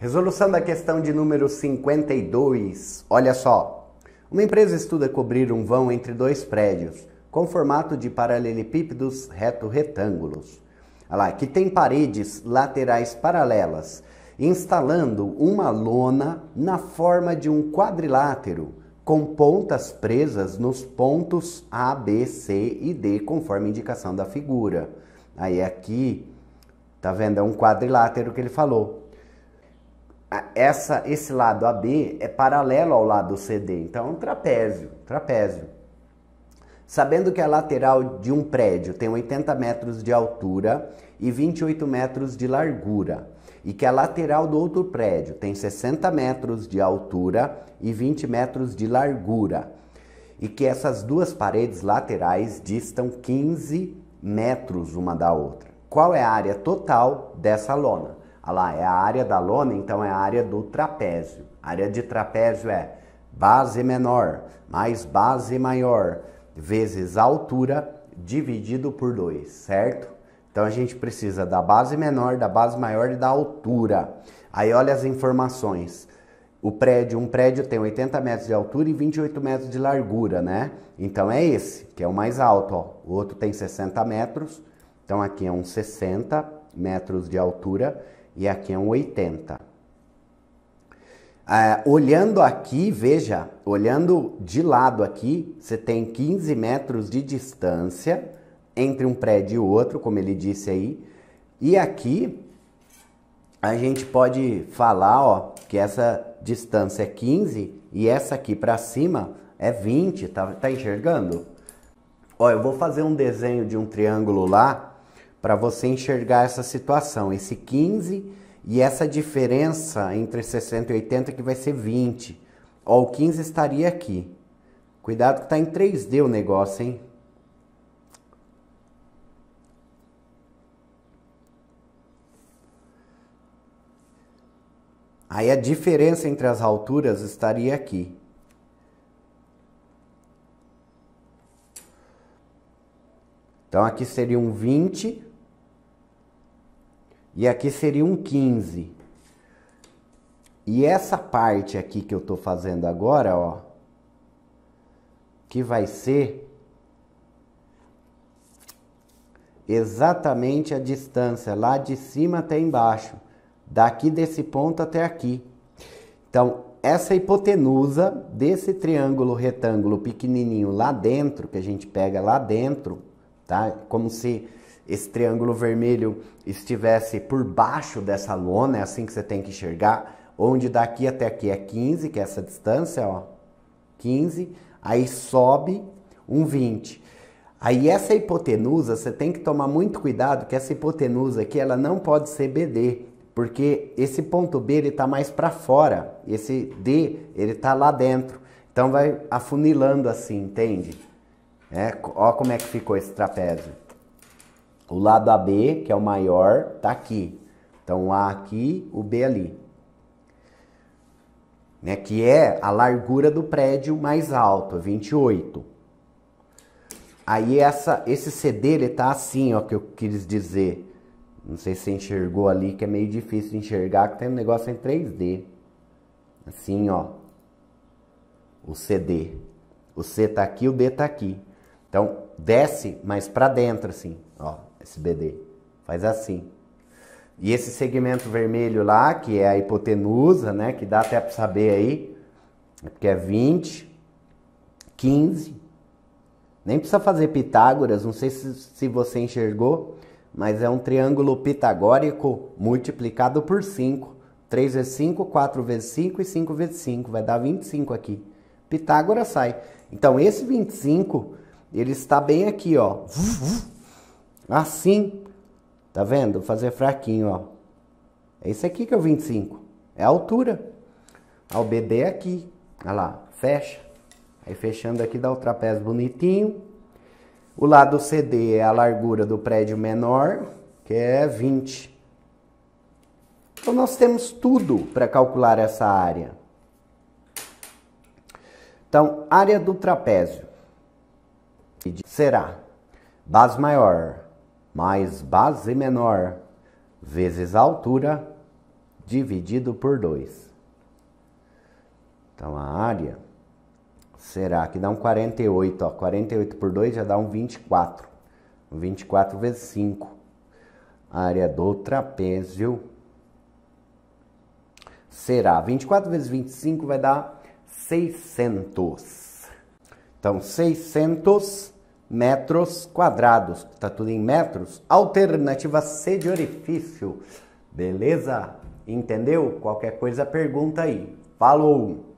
Resolução da questão de número 52. Olha só. Uma empresa estuda cobrir um vão entre dois prédios com formato de paralelepípedos reto-retângulos. lá, que tem paredes laterais paralelas, instalando uma lona na forma de um quadrilátero com pontas presas nos pontos A, B, C e D, conforme indicação da figura. Aí aqui, tá vendo? É um quadrilátero que ele falou essa, esse lado AB é paralelo ao lado CD, então é um trapézio, trapézio. Sabendo que a lateral de um prédio tem 80 metros de altura e 28 metros de largura, e que a lateral do outro prédio tem 60 metros de altura e 20 metros de largura, e que essas duas paredes laterais distam 15 metros uma da outra. Qual é a área total dessa lona? Olha lá, é a área da lona, então é a área do trapézio. A área de trapézio é base menor mais base maior vezes altura dividido por 2, certo? Então a gente precisa da base menor, da base maior e da altura. Aí olha as informações. O prédio, um prédio tem 80 metros de altura e 28 metros de largura, né? Então é esse, que é o mais alto, ó. O outro tem 60 metros. Então aqui é uns 60 metros de altura e aqui é um 80. Ah, olhando aqui, veja, olhando de lado aqui, você tem 15 metros de distância entre um prédio e outro, como ele disse aí. E aqui a gente pode falar ó, que essa distância é 15 e essa aqui para cima é 20, tá, tá enxergando? Ó, eu vou fazer um desenho de um triângulo lá para você enxergar essa situação, esse 15 e essa diferença entre 60 e 80 que vai ser 20. Ó, o 15 estaria aqui. Cuidado que tá em 3D o negócio, hein? Aí a diferença entre as alturas estaria aqui. Então aqui seria um 20 e aqui seria um 15. E essa parte aqui que eu tô fazendo agora, ó, que vai ser exatamente a distância lá de cima até embaixo, daqui desse ponto até aqui. Então, essa hipotenusa desse triângulo retângulo pequenininho lá dentro, que a gente pega lá dentro, tá? Como se esse triângulo vermelho estivesse por baixo dessa lona, é assim que você tem que enxergar, onde daqui até aqui é 15, que é essa distância, ó, 15, aí sobe um 20. Aí essa hipotenusa, você tem que tomar muito cuidado que essa hipotenusa aqui, ela não pode ser BD, porque esse ponto B ele tá mais para fora, esse D ele tá lá dentro. Então vai afunilando assim, entende? É, ó como é que ficou esse trapézio. O lado AB, que é o maior, tá aqui. Então, o A aqui, o B ali. Né, que é a largura do prédio mais alto, 28. É Aí essa, esse CD ele tá assim, ó, que eu quis dizer. Não sei se você enxergou ali, que é meio difícil enxergar, que tem um negócio em 3D. Assim, ó. O CD. O C tá aqui, o D tá aqui. Então, desce mais para dentro, assim, ó. SBD. Faz assim. E esse segmento vermelho lá, que é a hipotenusa, né? Que dá até para saber aí, Que é 20, 15. É Nem precisa fazer Pitágoras, não sei se, se você enxergou, mas é um triângulo pitagórico multiplicado por 5. 3 vezes 5, 4 vezes 5 e 5 vezes 5. Vai dar 25 aqui. Pitágoras sai. Então, esse 25, ele está bem aqui, ó. Assim, tá vendo? Fazer fraquinho, ó. É esse aqui que é o 25. É a altura. Ao BD é aqui. Olha lá, fecha. Aí fechando aqui dá o trapézio bonitinho. O lado CD é a largura do prédio menor, que é 20. Então nós temos tudo para calcular essa área. Então, área do trapézio será base maior mais base menor vezes a altura dividido por 2. Então a área será que dá um 48, ó, 48 por 2 já dá um 24. 24 vezes 5. A área do trapézio será 24 vezes 25 vai dar 600. Então 600 metros quadrados, está tudo em metros. Alternativa C de orifício, beleza? Entendeu? Qualquer coisa pergunta aí. Falou!